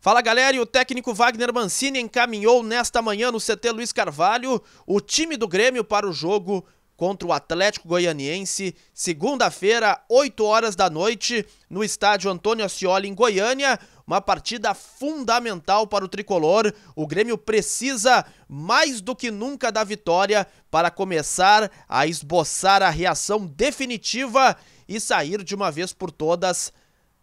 Fala galera, e o técnico Wagner Mancini encaminhou nesta manhã no CT Luiz Carvalho o time do Grêmio para o jogo contra o Atlético Goianiense, segunda-feira, 8 horas da noite, no estádio Antônio Ascioli, em Goiânia. Uma partida fundamental para o tricolor. O Grêmio precisa mais do que nunca da vitória para começar a esboçar a reação definitiva e sair de uma vez por todas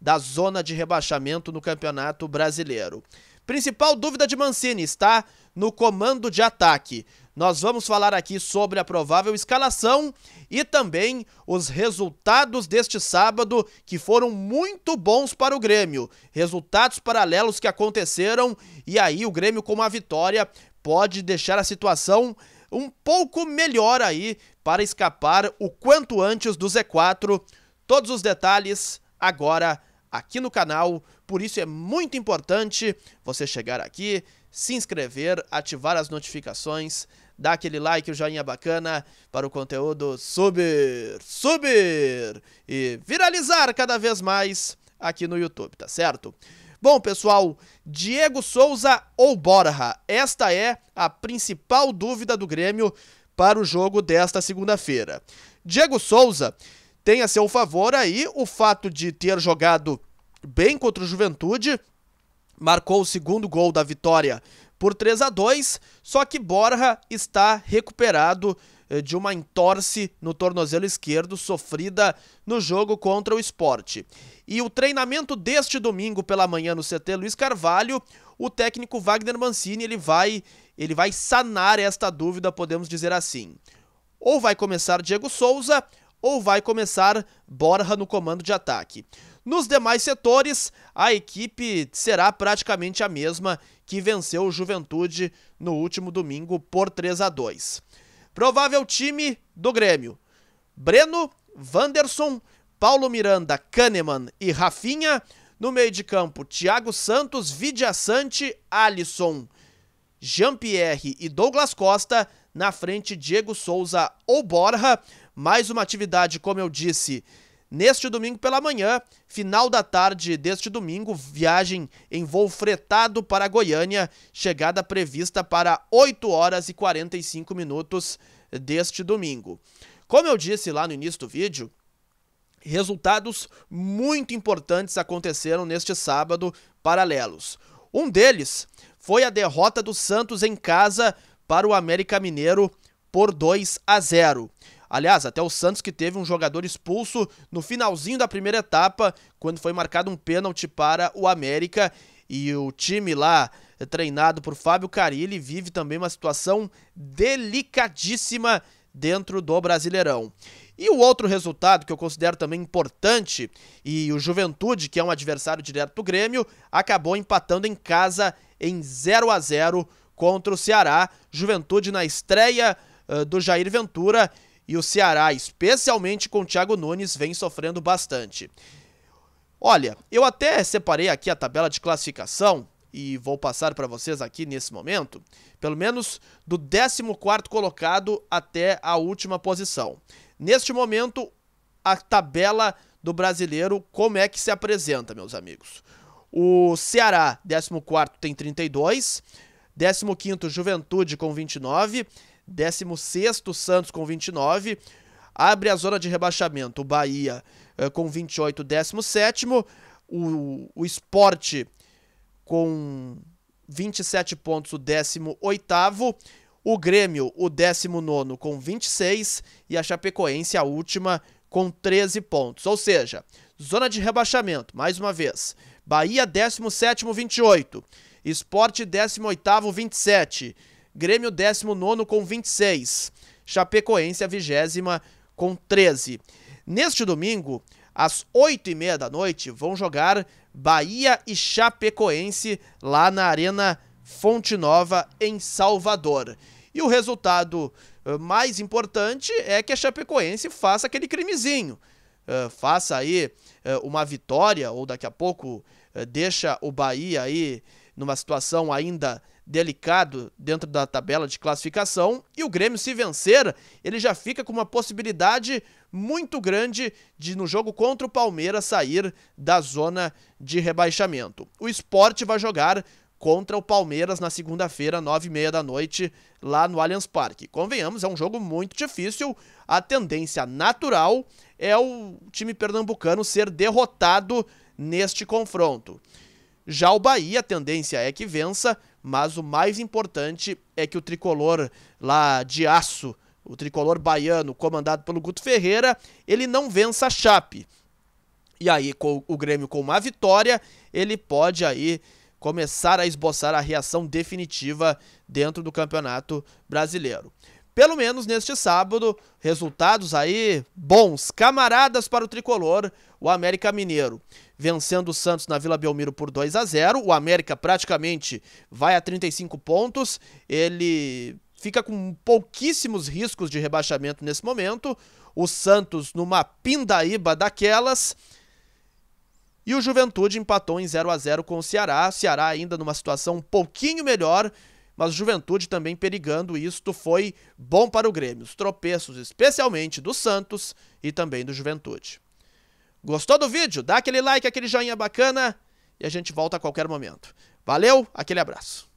da zona de rebaixamento no Campeonato Brasileiro. Principal dúvida de Mancini está no comando de ataque. Nós vamos falar aqui sobre a provável escalação e também os resultados deste sábado que foram muito bons para o Grêmio. Resultados paralelos que aconteceram e aí o Grêmio com uma vitória pode deixar a situação um pouco melhor aí para escapar o quanto antes do Z4. Todos os detalhes agora aqui no canal, por isso é muito importante você chegar aqui, se inscrever, ativar as notificações, dar aquele like, o joinha bacana para o conteúdo subir, subir e viralizar cada vez mais aqui no YouTube, tá certo? Bom, pessoal, Diego Souza ou Borja? Esta é a principal dúvida do Grêmio para o jogo desta segunda-feira. Diego Souza tem a seu favor aí o fato de ter jogado bem contra o Juventude, marcou o segundo gol da vitória por 3 a 2 só que Borja está recuperado eh, de uma entorse no tornozelo esquerdo sofrida no jogo contra o esporte. E o treinamento deste domingo pela manhã no CT Luiz Carvalho, o técnico Wagner Mancini ele vai, ele vai sanar esta dúvida, podemos dizer assim. Ou vai começar Diego Souza, ou vai começar Borja no comando de ataque. Nos demais setores, a equipe será praticamente a mesma que venceu o Juventude no último domingo por 3 a 2. Provável time do Grêmio: Breno, Vanderson, Paulo Miranda, Kahneman e Rafinha. No meio de campo, Thiago Santos, Vidia Sante, Alisson, Jean-Pierre e Douglas Costa. Na frente, Diego Souza ou Borja. Mais uma atividade, como eu disse, Neste domingo pela manhã, final da tarde deste domingo, viagem em voo fretado para Goiânia, chegada prevista para 8 horas e 45 minutos deste domingo. Como eu disse lá no início do vídeo, resultados muito importantes aconteceram neste sábado paralelos. Um deles foi a derrota do Santos em casa para o América Mineiro por 2 a 0. Aliás, até o Santos que teve um jogador expulso no finalzinho da primeira etapa, quando foi marcado um pênalti para o América e o time lá treinado por Fábio Carilli vive também uma situação delicadíssima dentro do Brasileirão. E o outro resultado que eu considero também importante, e o Juventude, que é um adversário direto do Grêmio, acabou empatando em casa em 0 a 0 contra o Ceará. Juventude na estreia uh, do Jair Ventura e o Ceará, especialmente com o Thiago Nunes, vem sofrendo bastante. Olha, eu até separei aqui a tabela de classificação e vou passar para vocês aqui nesse momento, pelo menos do 14º colocado até a última posição. Neste momento, a tabela do brasileiro, como é que se apresenta, meus amigos? O Ceará, 14º, tem 32, 15º, Juventude com 29, 16 Santos com 29. Abre a zona de rebaixamento. O Bahia eh, com 28, 17. O, o Esporte com 27 pontos, o 18. O Grêmio, o 19 com 26. E a Chapecoense, a última, com 13 pontos. Ou seja, zona de rebaixamento, mais uma vez. Bahia, 17, 28. Esporte, 18, 27. Grêmio 19 com 26. Chapecoense a vigésima com 13. Neste domingo, às 8 e meia da noite, vão jogar Bahia e Chapecoense lá na Arena Fonte Nova, em Salvador. E o resultado eh, mais importante é que a Chapecoense faça aquele crimezinho. Uh, faça aí uh, uma vitória, ou daqui a pouco eh, deixa o Bahia aí numa situação ainda delicado dentro da tabela de classificação e o Grêmio se vencer, ele já fica com uma possibilidade muito grande de no jogo contra o Palmeiras sair da zona de rebaixamento. O esporte vai jogar contra o Palmeiras na segunda-feira, nove e meia da noite, lá no Allianz Parque. Convenhamos, é um jogo muito difícil. A tendência natural é o time pernambucano ser derrotado neste confronto. Já o Bahia, a tendência é que vença, mas o mais importante é que o tricolor lá de aço, o tricolor baiano, comandado pelo Guto Ferreira, ele não vença a Chape. E aí, com o Grêmio com uma vitória, ele pode aí começar a esboçar a reação definitiva dentro do Campeonato Brasileiro pelo menos neste sábado, resultados aí bons, camaradas para o tricolor, o América Mineiro vencendo o Santos na Vila Belmiro por 2 a 0. O América praticamente vai a 35 pontos. Ele fica com pouquíssimos riscos de rebaixamento nesse momento. O Santos numa pindaíba daquelas. E o Juventude empatou em 0 a 0 com o Ceará. O Ceará ainda numa situação um pouquinho melhor mas Juventude também perigando isto foi bom para o Grêmio. Os tropeços, especialmente do Santos e também do Juventude. Gostou do vídeo? Dá aquele like, aquele joinha bacana e a gente volta a qualquer momento. Valeu, aquele abraço.